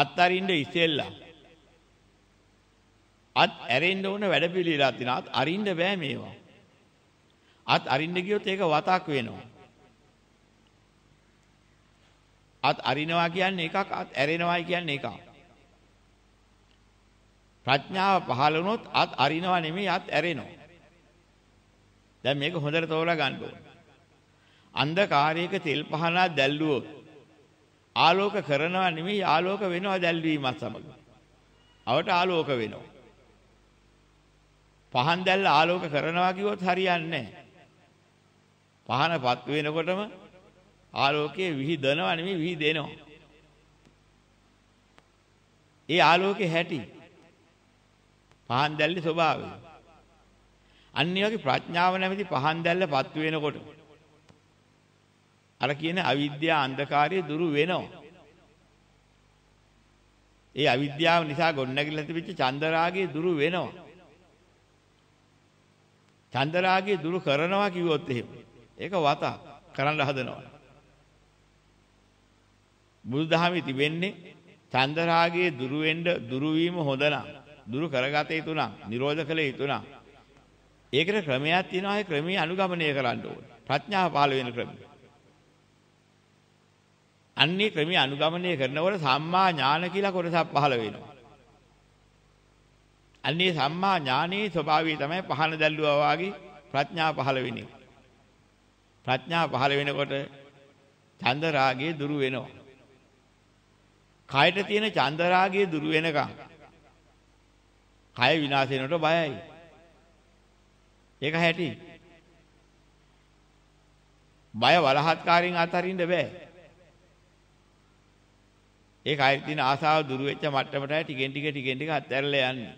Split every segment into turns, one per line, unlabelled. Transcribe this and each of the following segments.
අත්හරින්න ඉස්සෙල්ලා අත් ඇරෙන්න ඕන වැඩපිළිවෙලා තියෙනවා. අත් අරින්න බෑ මේවා. අත් අරින්න ගියොත් ඒක වතක් වෙනවා. අත් අරිනවා කියන්නේ එකක් අත් ඇරෙනවායි කියන්නේ එකක්. ප්‍රඥාව පහළ වුණොත් අත් අරිනවා නෙමෙයි අත් ඇරෙනවා. දැන් මේක හොඳට තෝරලා ගන්න ඕනේ. අන්ධකාරයක තෙල් පහනක් දැල්ලුවොත් ආලෝක කරනවා නෙමෙයි ආලෝක වෙනවා දැල්වීමත් සමග. අවට ආලෝක වෙනවා. පහන් දැල්ල ආලෝක කරනවා කිව්වොත් හරියන්නේ නැහැ. පහනපත් වෙනකොටම ආලෝකයේ විහිදනවා නෙමෙයි විහිදෙනවා. ඒ ආලෝකේ හැටි පහන් දැල්ලේ ස්වභාවය. අන්න වගේ ප්‍රඥාව නැමැති පහන් දැල්ලපත් වෙනකොට අර කියන අවිද්‍යා අන්ධකාරය දුරු වෙනවා. ඒ අවිද්‍යාව නිසා ගොඩනැගිලා තිබිච්ච චන්දරාගය දුරු වෙනවා. චන්දරාගය දුරු කරනවා කිව්වොත් එහෙම. ඒක වතක් කරන්න හදනවා. බුදුදහමේ තිබෙන්නේ චන්දරාගයේ දුරු වෙන්න දුරු වීම හොඳ නම් දුරු කරගත යුතු නම් නිරෝධ කළ යුතු නම් ඒකට ක්‍රමයක් තියෙනවා ඒ ක්‍රමයේ අනුගමනය කරන්න ඕනේ ප්‍රඥාව පහළ වෙන ක්‍රමය අන්නේ ක්‍රමයේ අනුගමනය කරනකොට සම්මා ඥාන කියලා කොටසක් පහළ වෙනවා. අන්නේ සම්මා ඥානයේ ස්වභාවය තමයි පහන දැල්ලුවා වාගේ ප්‍රඥා පහළ වෙන්නේ. ප්‍රඥා පහළ වෙනකොට චන්ද රාගය දුරු වෙනවා. කයට තියෙන චන්ද රාගය දුරු වෙනකම් කය විනාශ වෙනකොට බයයි. ඒක හැටි. බය වලහත්කාරයෙන් අතරින්න බෑ. ඒ කයිට තියෙන ආසාව දුරු වෙච්ච මට්ටමටයි ටිකෙන් ටික ටිකෙන් ටික අත්හැරලා යන්නේ.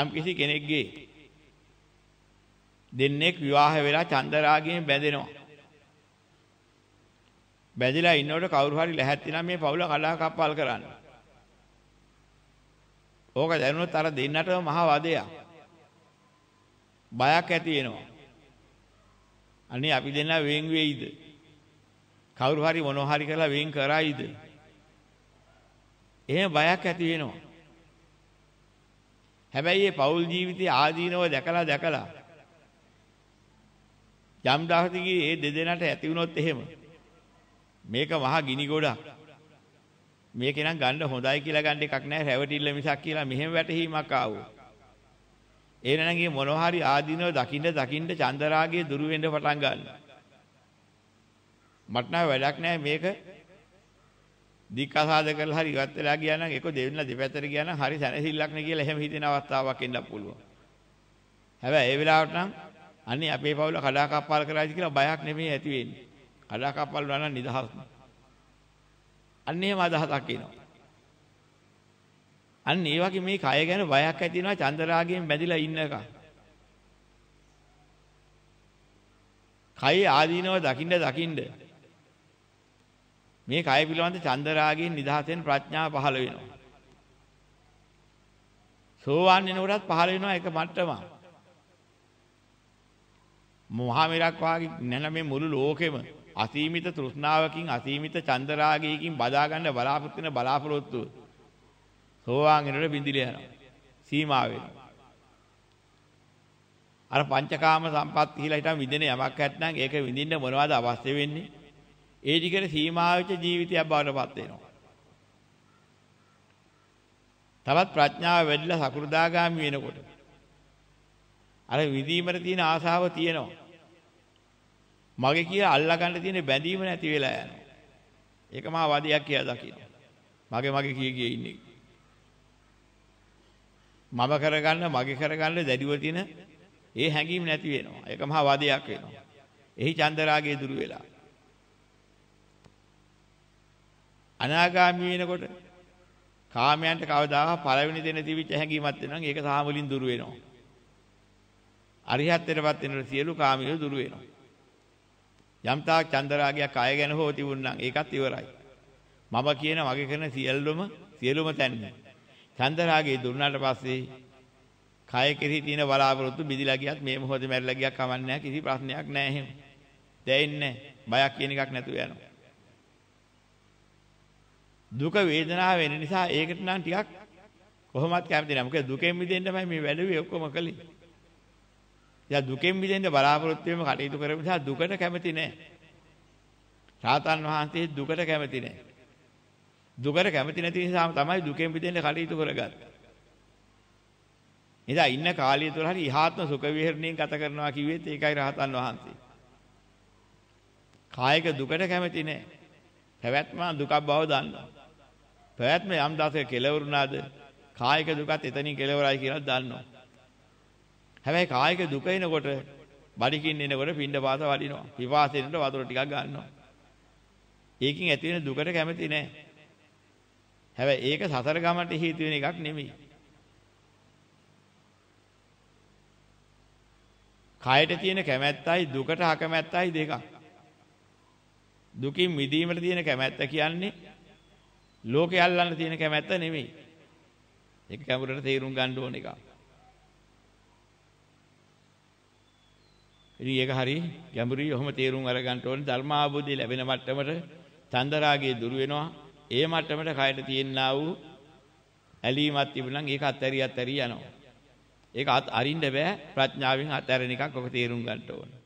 යම් කිසි කෙනෙක්ගේ දෙන්නෙක් විවාහ වෙලා චන්දරාගයෙන් බැඳෙනවා. බැඳිලා ඉන්නකොට කවුරු හරි ලැහැත්ති නම් මේ පවුල කඩා කප්පල් කරන්න. ඕක දැනුනොත් අර දෙන්නටම මහ වදයක්. බයක් ඇති වෙනවා. අනේ අපි දෙන්නා වෙන් වෙයිද? කවුරු හරි මොනවා හරි කරලා වෙන් කරයිද? එහෙම බයක් ඇති වෙනවා. හැබැයි මේ පෞල් ජීවිතයේ ආදීනව දැකලා දැකලා යම් දහසකදී මේ දෙදෙනාට ඇති වුණොත් එහෙම මේක මහා ගිනි ගොඩක් මේක නම් ගන්න හොඳයි කියලා ගන්න එකක් නැහැ රැවටිල්ල මිසක් කියලා මෙහෙම වැටහීමක් ආවෝ එනනගේ මොනවා හරි ආදීනව දකින්න දකින්න චන්දරාගය දුරු වෙන්න පටන් ගන්නවා. මට නම් වැඩක් නැහැ මේක දික්කසාද කරලා හරි ඉවත් වෙලා ගියා නම් ඒක දෙවෙනිල දෙපැත්තට ගියා නම් හරි සැනසෙල්ලක් නේ කියලා එහෙම හිතෙන අවස්ථාවක් එන්න පුළුවන්. හැබැයි ඒ වෙලාවට නම් අනේ අපේ පවුල කඩා කප්පාල කරාද කියලා බයක් නෙමෙයි ඇති වෙන්නේ. කඩා කප්පාල වුණා නම් නිදහස්. අන්නේම අදහසක් එනවා. අන්න ඒ වගේ මේ කය ගැන බයක් ඇති වෙනවා චන්දරාගයෙන් බැඳිලා ඉන්නකම්. කය ආදීනව දකින්න දකින්න මේ කය පිළිබඳ චන්දරාගයෙන් නිදහසෙන් ප්‍රඥාව පහළ වෙනවා. සෝවාන් වෙනකොටත් පහළ වෙනවා එක මට්ටමක්. මහා මිරක් වාගේ නැන මේ මුළු ලෝකෙම අසීමිත තෘෂ්ණාවකින් අසීමිත චන්දරාගයකින් බදා ගන්න බලාපොරොත්තු වෙන බලාපොරොත්තු වෙන සෝවාන් වෙනකොට බින්දිල යනවා. සීමා වෙනවා. අර පංචකාම සම්පත් හිලා හිටන් විඳින යමක් ඇත්නම් ඒක විඳින්න මොනවද අවශ්‍ය වෙන්නේ? ඒ ටිකට සීමා වෙච්ච ජීවිතයක් බවටපත් වෙනවා. තවත් ප්‍රඥාව වැඩිලා සකු르දාගාමි වෙනකොට අර විඳීමට තියෙන ආසාව තියෙනවා. මගේ කියලා අල්ලගන්න තියෙන බැඳීම නැති වෙලා යනවා. ඒක මහා වදයක් කියලා දකින්න. මගේ මගේ කිය කිය ඉන්නේ. මම කරගන්න මගේ කරගන්න දැඩිව තියෙන ඒ හැඟීම නැති වෙනවා. ඒක මහා වාදයක් වෙනවා. එහි චන්දරාගය දුරු වෙලා. අනාගාමී වෙනකොට කාමයන්ට කවදාහක් පළවෙනි දෙන තිබිච්ච හැඟීමක් වෙනවා. ඒක සාමලින් දුරු වෙනවා. අරිහත්ත්වයටපත් වෙනකොට සියලු කාමයේ දුරු වෙනවා. යම් තාක් චන්දරාගයක් අය ගැන හෝ තිබුණනම් ඒකත් ඉවරයි. මම කියන මගේ කරන සියල්ලම සියලුම තැන්නේ චන්දරාගේ දුන්නාට පස්සේ කය කෙරෙහි තියෙන බලාපොරොත්තු බිඳිලා ගියත් මේ මොහොතේ මැරිලා ගියක් කමන්නේ නැහැ කිසි ප්‍රශ්නයක් නැහැ එහෙම. දැනෙන්නේ බයක් කියන එකක් නැතුව යනවා. දුක වේදනාව වෙන නිසා ඒකට නම් ටිකක් කොහොමවත් කැමති නැහැ. මොකද දුකෙන් මිදෙන්න තමයි මේ වැඩේ ඔක්කොම කළේ. ඉතින් දුකෙන් මිදෙන්න බලාපොරොත්තු වෙම කටයුතු කරපු නිසා දුකට කැමති නැහැ. සාතන් වහන්සේ දුකට කැමති නැහැ. දුකට කැමති නැති නිසා තමයි දුකෙන් මිදෙන්න කටයුතු කරගන්නේ. එදා ඉන්න කාලය තුළ හරි ඉහාත්ම සුඛ විහරණයෙන් ගත කරනවා කිව්වෙත් ඒකයි රහතන් වහන්සේ. කායික දුකට කැමති නැහැ. පැවැත්ම දුකක් බව දන්නවා. පැවැත්ම යම් දාසක කෙලවරුණාද කායික දුකත් එතනින් කෙලවරයි කියලා දන්නවා. හැබැයි කායික දුක එනකොට බඩිකින් එනකොට පින්න පාත වඩිනවා. පිපාසෙනට වතුර ටිකක් ගන්නවා. ඒකින් ඇති වෙන දුකට කැමති නැහැ. හැබැයි ඒක සසර ගමට හේතු වෙන එකක් නෙමෙයි. කයට තියෙන කැමැත්තයි දුකට අකමැත්තයි දෙකක්. දුකින් මිදීමට තියෙන කැමැත්ත කියන්නේ ලෝකේ අල්ලන්න තියෙන කැමැත්ත නෙමෙයි. ඒක කැමරට තේරුම් ගන්න ඕන එකක්. ඉතින් ඒක හරි ගැඹුරුයි ඔහොම තේරුම් අරගන්න ඕනේ ධර්මාභෝධය ලැබෙන මට්ටමට චන්දරාගය දුරු වෙනවා ඒ මට්ටමට කයට තියෙනා වූ ඇලීමක් තිබුණනම් ඒක අත්හැරි අත්හැරි යනවා. ඒක අත් අරින්න බෑ ප්‍රඥාවෙන් අත්හැරෙන එකක් ඔබ තේරුම් ගන්න ඕනේ.